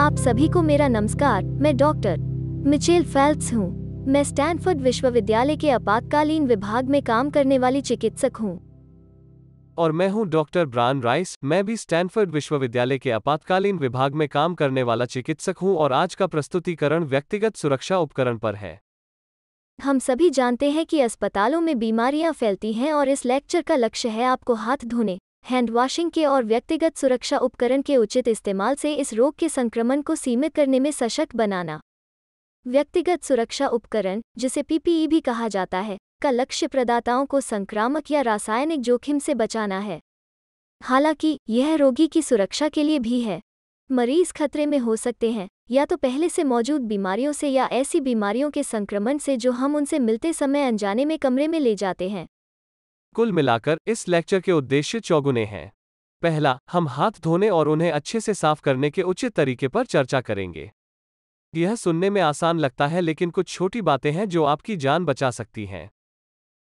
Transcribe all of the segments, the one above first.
आप सभी को मेरा नमस्कार मैं डॉक्टर मिचेल फेल्प्स हूँ मैं स्टैनफोर्ड विश्वविद्यालय के आपातकालीन विभाग में काम करने वाली चिकित्सक हूँ और मैं हूँ डॉक्टर ब्रान राइस मैं भी स्टैनफोर्ड विश्वविद्यालय के आपातकालीन विभाग में काम करने वाला चिकित्सक हूँ और आज का प्रस्तुतिकरण व्यक्तिगत सुरक्षा उपकरण पर है हम सभी जानते हैं कि अस्पतालों में बीमारियां फैलती हैं और इस लेक्चर का लक्ष्य है आपको हाथ धोने हैंड वॉशिंग के और व्यक्तिगत सुरक्षा उपकरण के उचित इस्तेमाल से इस रोग के संक्रमण को सीमित करने में सशक्त बनाना व्यक्तिगत सुरक्षा उपकरण जिसे पीपीई भी कहा जाता है का लक्ष्य प्रदाताओं को संक्रामक या रासायनिक जोखिम से बचाना है हालांकि यह रोगी की सुरक्षा के लिए भी है मरीज खतरे में हो सकते हैं या तो पहले से मौजूद बीमारियों से या ऐसी बीमारियों के संक्रमण से जो हम उनसे मिलते समय अनजाने में कमरे में ले जाते हैं कुल मिलाकर इस लेक्चर के उद्देश्य चौगुने हैं पहला हम हाथ धोने और उन्हें अच्छे से साफ करने के उचित तरीके पर चर्चा करेंगे यह सुनने में आसान लगता है लेकिन कुछ छोटी बातें हैं जो आपकी जान बचा सकती हैं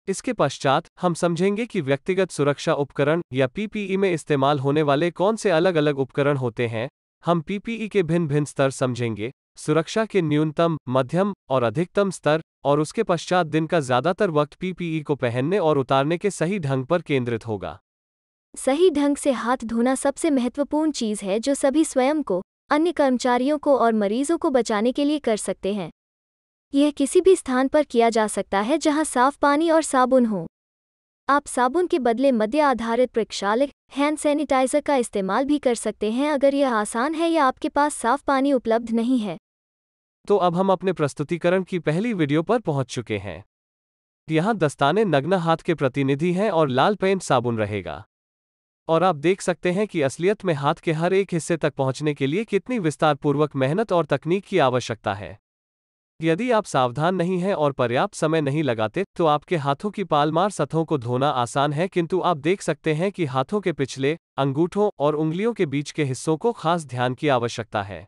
इसके पश्चात हम समझेंगे कि व्यक्तिगत सुरक्षा उपकरण या पीपीई में इस्तेमाल होने वाले कौन से अलग अलग उपकरण होते हैं हम पीपीई के भिन्न भिन्न स्तर समझेंगे सुरक्षा के न्यूनतम मध्यम और अधिकतम स्तर और उसके पश्चात दिन का ज्यादातर वक्त पीपीई को पहनने और उतारने के सही ढंग पर केंद्रित होगा सही ढंग से हाथ धोना सबसे महत्वपूर्ण चीज है जो सभी स्वयं को अन्य कर्मचारियों को और मरीजों को बचाने के लिए कर सकते हैं यह किसी भी स्थान पर किया जा सकता है जहां साफ पानी और साबुन हो आप साबुन के बदले मध्य आधारित प्रक्षालक हैंड सैनिटाइजर का इस्तेमाल भी कर सकते हैं अगर यह आसान है या आपके पास साफ पानी उपलब्ध नहीं है तो अब हम अपने प्रस्तुतिकरण की पहली वीडियो पर पहुंच चुके हैं यहाँ दस्ताने नग्न हाथ के प्रतिनिधि हैं और लाल पेंट साबुन रहेगा और आप देख सकते हैं कि असलियत में हाथ के हर एक हिस्से तक पहुंचने के लिए कितनी विस्तारपूर्वक मेहनत और तकनीक की आवश्यकता है यदि आप सावधान नहीं हैं और पर्याप्त समय नहीं लगाते तो आपके हाथों की पालमार सतहों को धोना आसान है किंतु आप देख सकते हैं कि हाथों के पिछले अंगूठों और उंगलियों के बीच के हिस्सों को खास ध्यान की आवश्यकता है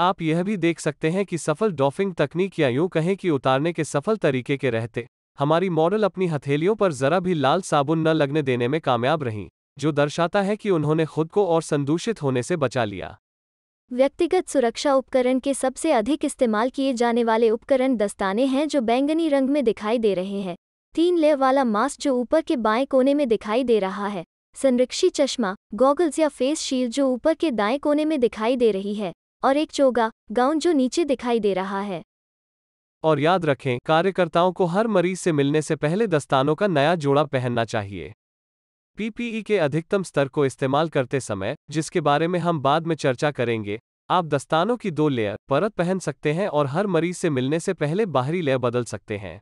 आप यह भी देख सकते हैं कि सफल डॉफिंग तकनीक या यूं कहें कि उतारने के सफल तरीके के रहते हमारी मॉडल अपनी हथेलियों पर जरा भी लाल साबुन न लगने देने में कामयाब रहीं जो दर्शाता है कि उन्होंने खुद को और संदूषित होने से बचा लिया व्यक्तिगत सुरक्षा उपकरण के सबसे अधिक इस्तेमाल किए जाने वाले उपकरण दस्ताने हैं जो बैंगनी रंग में दिखाई दे रहे हैं तीन लेव वाला मास्क जो ऊपर के बाएं कोने में दिखाई दे रहा है संरक्षी चश्मा गॉगल्स या फेस शील्ड जो ऊपर के दाएं कोने में दिखाई दे रही है और एक चोगा गाउन जो नीचे दिखाई दे रहा है और याद रखें कार्यकर्ताओं को हर मरीज से मिलने से पहले दस्तानों का नया जोड़ा पहनना चाहिए पीपीई के अधिकतम स्तर को इस्तेमाल करते समय जिसके बारे में हम बाद में चर्चा करेंगे आप दस्तानों की दो लेयर परत पहन सकते हैं और हर मरीज से मिलने से पहले बाहरी लेयर बदल सकते हैं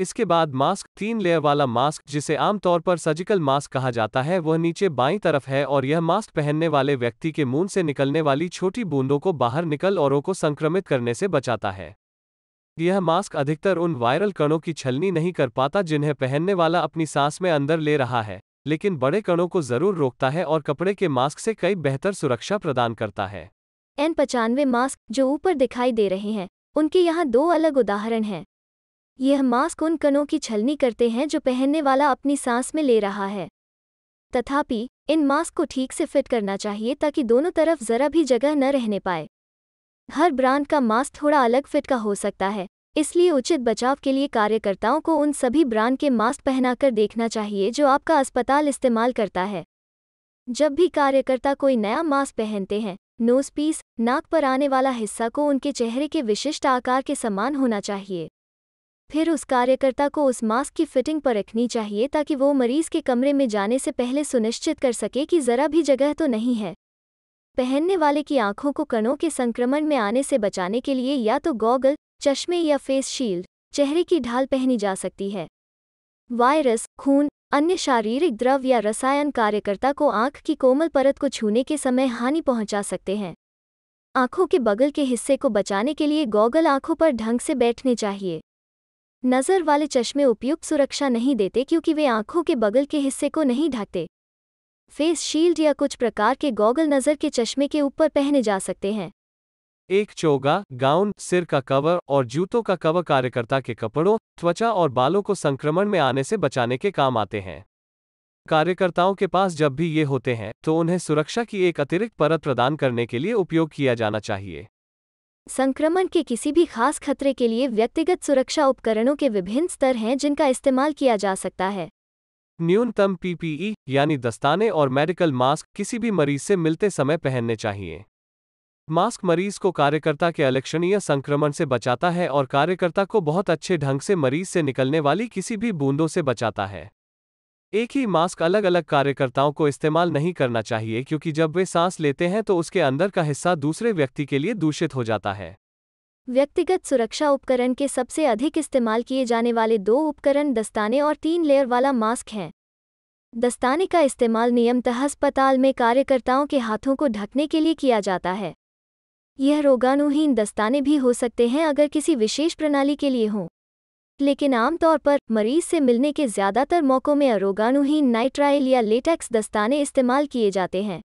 इसके बाद मास्क तीन लेयर वाला मास्क जिसे आमतौर पर सर्जिकल मास्क कहा जाता है वह नीचे बाईं तरफ है और यह मास्क पहनने वाले व्यक्ति के मुंह से निकलने वाली छोटी बूंदों को बाहर निकल औरों को संक्रमित करने से बचाता है यह मास्क अधिकतर उन वायरल कणों की छलनी नहीं कर पाता जिन्हें पहनने वाला अपनी सांस में अंदर ले रहा है लेकिन बड़े कणों को जरूर रोकता है और कपड़े के मास्क से कई बेहतर सुरक्षा प्रदान करता है एन पचानवे मास्क जो ऊपर दिखाई दे रहे हैं उनके यहाँ दो अलग उदाहरण हैं यह मास्क उन कणों की छलनी करते हैं जो पहनने वाला अपनी सांस में ले रहा है तथापि इन मास्क को ठीक से फिट करना चाहिए ताकि दोनों तरफ जरा भी जगह न रहने पाए हर ब्रांड का मास्क थोड़ा अलग फिट का हो सकता है इसलिए उचित बचाव के लिए कार्यकर्ताओं को उन सभी ब्रांड के मास्क पहनाकर देखना चाहिए जो आपका अस्पताल इस्तेमाल करता है जब भी कार्यकर्ता कोई नया मास्क पहनते हैं नोज पीस नाक पर आने वाला हिस्सा को उनके चेहरे के विशिष्ट आकार के समान होना चाहिए फिर उस कार्यकर्ता को उस मास्क की फिटिंग पर रखनी चाहिए ताकि वो मरीज के कमरे में जाने से पहले सुनिश्चित कर सके कि जरा भी जगह तो नहीं है पहनने वाले की आंखों को कणों के संक्रमण में आने से बचाने के लिए या तो गॉगल चश्मे या फेस शील्ड चेहरे की ढाल पहनी जा सकती है वायरस खून अन्य शारीरिक द्रव या रसायन कार्यकर्ता को आंख की कोमल परत को छूने के समय हानि पहुंचा सकते हैं आंखों के बगल के हिस्से को बचाने के लिए गॉगल आंखों पर ढंग से बैठने चाहिए नज़र वाले चश्मे उपयुक्त सुरक्षा नहीं देते क्योंकि वे आंखों के बगल के हिस्से को नहीं ढकते फेस शील्ड या कुछ प्रकार के गॉगल नज़र के चश्मे के ऊपर पहने जा सकते हैं एक चोगा गाउन सिर का कवर और जूतों का कवर कार्यकर्ता के कपड़ों त्वचा और बालों को संक्रमण में आने से बचाने के काम आते हैं कार्यकर्ताओं के पास जब भी ये होते हैं तो उन्हें सुरक्षा की एक अतिरिक्त परत प्रदान करने के लिए उपयोग किया जाना चाहिए संक्रमण के किसी भी खास खतरे के लिए व्यक्तिगत सुरक्षा उपकरणों के विभिन्न स्तर हैं जिनका इस्तेमाल किया जा सकता है न्यूनतम पीपीई यानी दस्ताने और मेडिकल मास्क किसी भी मरीज से मिलते समय पहनने चाहिए मास्क मरीज को कार्यकर्ता के अलक्षणीय संक्रमण से बचाता है और कार्यकर्ता को बहुत अच्छे ढंग से मरीज से निकलने वाली किसी भी बूंदों से बचाता है एक ही मास्क अलग अलग कार्यकर्ताओं को इस्तेमाल नहीं करना चाहिए क्योंकि जब वे सांस लेते हैं तो उसके अंदर का हिस्सा दूसरे व्यक्ति के लिए दूषित हो जाता है व्यक्तिगत सुरक्षा उपकरण के सबसे अधिक इस्तेमाल किए जाने वाले दो उपकरण दस्ताने और तीन लेयर वाला मास्क हैं दस्ताने का इस्तेमाल नियमतः अस्पताल में कार्यकर्ताओं के हाथों को ढकने के लिए किया जाता है यह रोगाणुहीन दस्ताने भी हो सकते हैं अगर किसी विशेष प्रणाली के लिए हों लेकिन आमतौर पर मरीज से मिलने के ज़्यादातर मौक़ों में रोगाणुहीन नाइट्राइल या लेटेक्स दस्ताने इस्तेमाल किए जाते हैं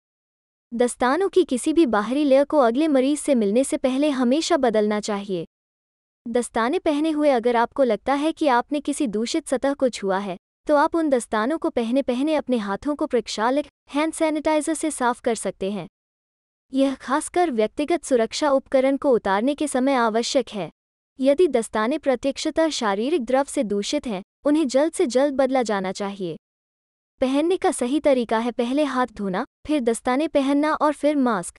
दस्तानों की किसी भी बाहरी लेयर को अगले मरीज से मिलने से पहले हमेशा बदलना चाहिए दस्ताने पहने हुए अगर आपको लगता है कि आपने किसी दूषित सतह को छुआ है तो आप उन दस्तानों को पहने पहने अपने हाथों को प्रक्षालक हैंड सैनिटाइजर से साफ कर सकते हैं यह खासकर व्यक्तिगत सुरक्षा उपकरण को उतारने के समय आवश्यक है यदि दस्ताने प्रत्यक्षतः शारीरिक द्रव से दूषित हैं उन्हें जल्द से जल्द बदला जाना चाहिए पहनने का सही तरीका है पहले हाथ धोना फिर दस्ताने पहनना और फिर मास्क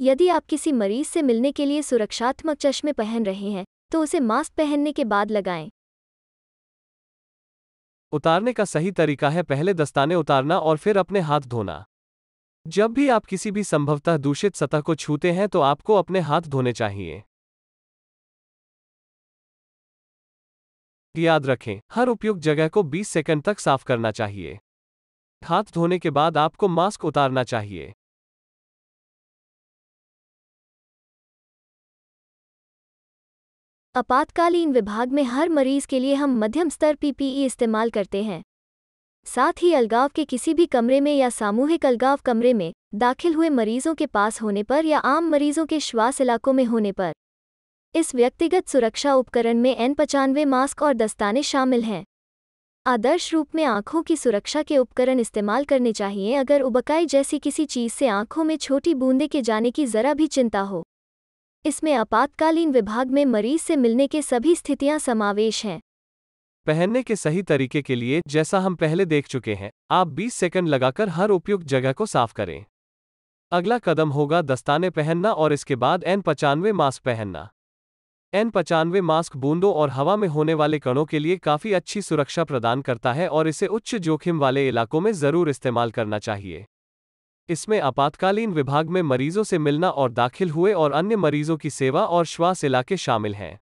यदि आप किसी मरीज से मिलने के लिए सुरक्षात्मक चश्मे पहन रहे हैं तो उसे मास्क पहनने के बाद लगाएं उतारने का सही तरीका है पहले दस्ताने उतारना और फिर अपने हाथ धोना जब भी आप किसी भी संभवतः दूषित सतह को छूते हैं तो आपको अपने हाथ धोने चाहिए याद रखें हर उपयुक्त जगह को 20 सेकंड तक साफ करना चाहिए हाथ धोने के बाद आपको मास्क उतारना चाहिए आपातकालीन विभाग में हर मरीज के लिए हम मध्यम स्तर पीपीई इस्तेमाल करते हैं साथ ही अलगाव के किसी भी कमरे में या सामूहिक अलगाव कमरे में दाखिल हुए मरीजों के पास होने पर या आम मरीजों के श्वास इलाकों में होने पर इस व्यक्तिगत सुरक्षा उपकरण में एन पचानवे मास्क और दस्ताने शामिल हैं आदर्श रूप में आंखों की सुरक्षा के उपकरण इस्तेमाल करने चाहिए अगर उबकाई जैसी किसी चीज़ से आंखों में छोटी बूंदे के जाने की जरा भी चिंता हो इसमें आपातकालीन विभाग में मरीज से मिलने के सभी स्थितियां समावेश हैं पहनने के सही तरीके के लिए जैसा हम पहले देख चुके हैं आप 20 सेकंड लगाकर हर उपयुक्त जगह को साफ करें अगला कदम होगा दस्ताने पहनना और इसके बाद एन पचानवे मास्क पहनना एन पचानवे मास्क बूंदों और हवा में होने वाले कणों के लिए काफ़ी अच्छी सुरक्षा प्रदान करता है और इसे उच्च जोखिम वाले इलाकों में ज़रूर इस्तेमाल करना चाहिए इसमें आपातकालीन विभाग में मरीजों से मिलना और दाखिल हुए और अन्य मरीजों की सेवा और श्वास इलाके शामिल हैं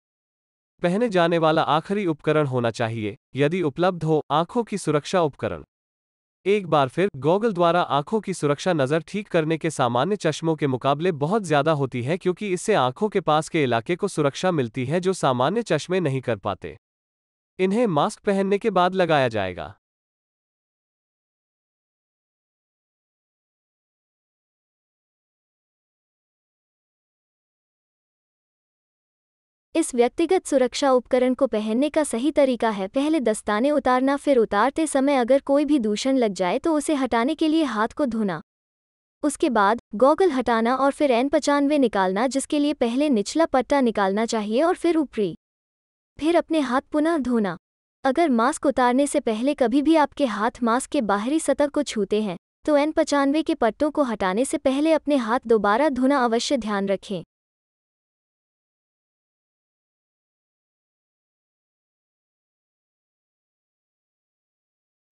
पहने जाने वाला आखिरी उपकरण होना चाहिए यदि उपलब्ध हो आंखों की सुरक्षा उपकरण एक बार फिर गॉगल द्वारा आंखों की सुरक्षा नज़र ठीक करने के सामान्य चश्मों के मुकाबले बहुत ज़्यादा होती है क्योंकि इससे आंखों के पास के इलाके को सुरक्षा मिलती है जो सामान्य चश्मे नहीं कर पाते इन्हें मास्क पहनने के बाद लगाया जाएगा इस व्यक्तिगत सुरक्षा उपकरण को पहनने का सही तरीका है पहले दस्ताने उतारना फिर उतारते समय अगर कोई भी दूषण लग जाए तो उसे हटाने के लिए हाथ को धोना उसके बाद गॉगल हटाना और फिर एन पचानवे निकालना जिसके लिए पहले निचला पट्टा निकालना चाहिए और फिर ऊपरी फिर अपने हाथ पुनः धोना अगर मास्क उतारने से पहले कभी भी आपके हाथ मास्क के बाहरी सतह को छूते हैं तो एन पचानवे के पट्टों को हटाने से पहले अपने हाथ दोबारा धोना अवश्य ध्यान रखें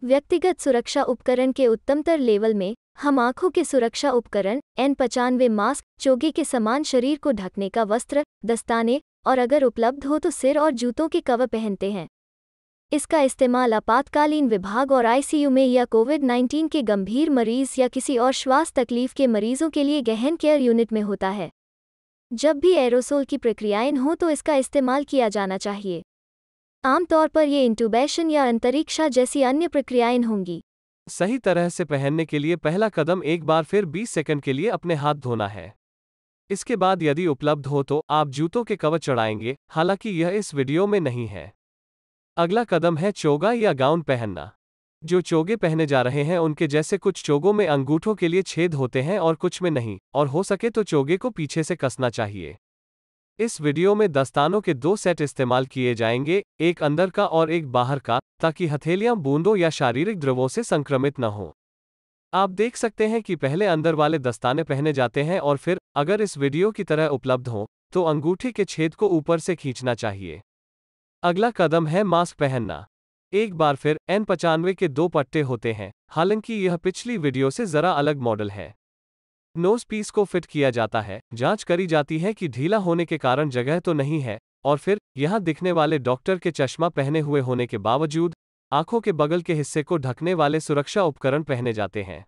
व्यक्तिगत सुरक्षा उपकरण के उत्तमतर लेवल में हम आँखों के सुरक्षा उपकरण एन पचानवे मास्क चोगे के समान शरीर को ढकने का वस्त्र दस्ताने और अगर उपलब्ध हो तो सिर और जूतों के कवर पहनते हैं इसका इस्तेमाल आपातकालीन विभाग और आईसीयू में या कोविड 19 के गंभीर मरीज या किसी और श्वास तकलीफ के मरीजों के लिए गहन केयर यूनिट में होता है जब भी एरोसोल की प्रक्रियाएं हों तो इसका इस्तेमाल किया जाना चाहिए आमतौर पर ये इंटूबेशन या अंतरिक्षा जैसी अन्य प्रक्रियाएं होंगी सही तरह से पहनने के लिए पहला कदम एक बार फिर 20 सेकंड के लिए अपने हाथ धोना है इसके बाद यदि उपलब्ध हो तो आप जूतों के कवर चढ़ाएंगे हालांकि यह इस वीडियो में नहीं है अगला कदम है चोगा या गाउन पहनना जो चोगे पहने जा रहे हैं उनके जैसे कुछ चोगों में अंगूठों के लिए छेद होते हैं और कुछ में नहीं और हो सके तो चोगे को पीछे से कसना चाहिए इस वीडियो में दस्तानों के दो सेट इस्तेमाल किए जाएंगे एक अंदर का और एक बाहर का ताकि हथेलियां बूंदों या शारीरिक द्रवों से संक्रमित न हो आप देख सकते हैं कि पहले अंदर वाले दस्ताने पहने जाते हैं और फिर अगर इस वीडियो की तरह उपलब्ध हों तो अंगूठी के छेद को ऊपर से खींचना चाहिए अगला कदम है मास्क पहनना एक बार फिर एन पचानवे के दो पट्टे होते हैं हालांकि यह पिछली वीडियो से ज़रा अलग मॉडल है नोज पीस को फिट किया जाता है जांच करी जाती है कि ढीला होने के कारण जगह तो नहीं है और फिर यहाँ दिखने वाले डॉक्टर के चश्मा पहने हुए होने के बावजूद आंखों के बगल के हिस्से को ढकने वाले सुरक्षा उपकरण पहने जाते हैं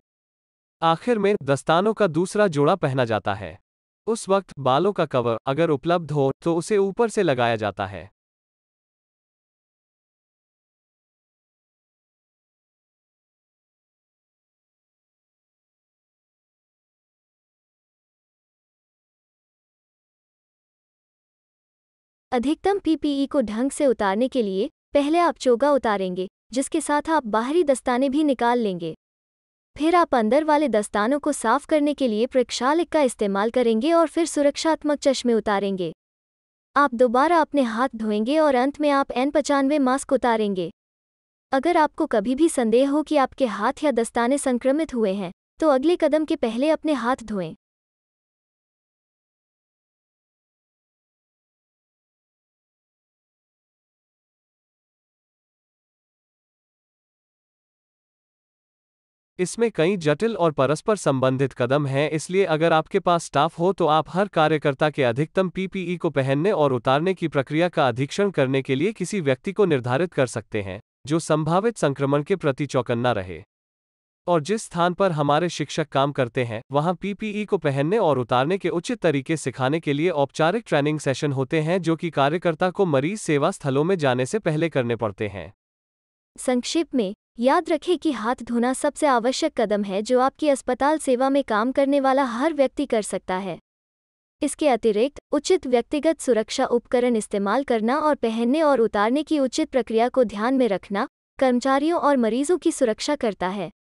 आखिर में दस्तानों का दूसरा जोड़ा पहना जाता है उस वक्त बालों का कवर अगर उपलब्ध हो तो उसे ऊपर से लगाया जाता है अधिकतम पीपीई को ढंग से उतारने के लिए पहले आप चोगा उतारेंगे जिसके साथ आप बाहरी दस्ताने भी निकाल लेंगे फिर आप अंदर वाले दस्तानों को साफ करने के लिए प्रेक्षालिक का इस्तेमाल करेंगे और फिर सुरक्षात्मक चश्मे उतारेंगे आप दोबारा अपने हाथ धोएंगे और अंत में आप एन पचानवे मास्क उतारेंगे अगर आपको कभी भी संदेह हो कि आपके हाथ या दस्ताने संक्रमित हुए हैं तो अगले कदम के पहले अपने हाथ धोएं इसमें कई जटिल और परस्पर संबंधित कदम हैं इसलिए अगर आपके पास स्टाफ हो तो आप हर कार्यकर्ता के अधिकतम पीपीई को पहनने और उतारने की प्रक्रिया का अधीक्षण करने के लिए किसी व्यक्ति को निर्धारित कर सकते हैं जो संभावित संक्रमण के प्रति चौकन्ना रहे और जिस स्थान पर हमारे शिक्षक काम करते हैं वहां पीपीई को पहनने और उतारने के उचित तरीके सिखाने के लिए औपचारिक ट्रेनिंग सेशन होते हैं जो कि कार्यकर्ता को मरीज सेवा स्थलों में जाने से पहले करने पड़ते हैं संक्षिप्त में याद रखें कि हाथ धोना सबसे आवश्यक कदम है जो आपकी अस्पताल सेवा में काम करने वाला हर व्यक्ति कर सकता है इसके अतिरिक्त उचित व्यक्तिगत सुरक्षा उपकरण इस्तेमाल करना और पहनने और उतारने की उचित प्रक्रिया को ध्यान में रखना कर्मचारियों और मरीजों की सुरक्षा करता है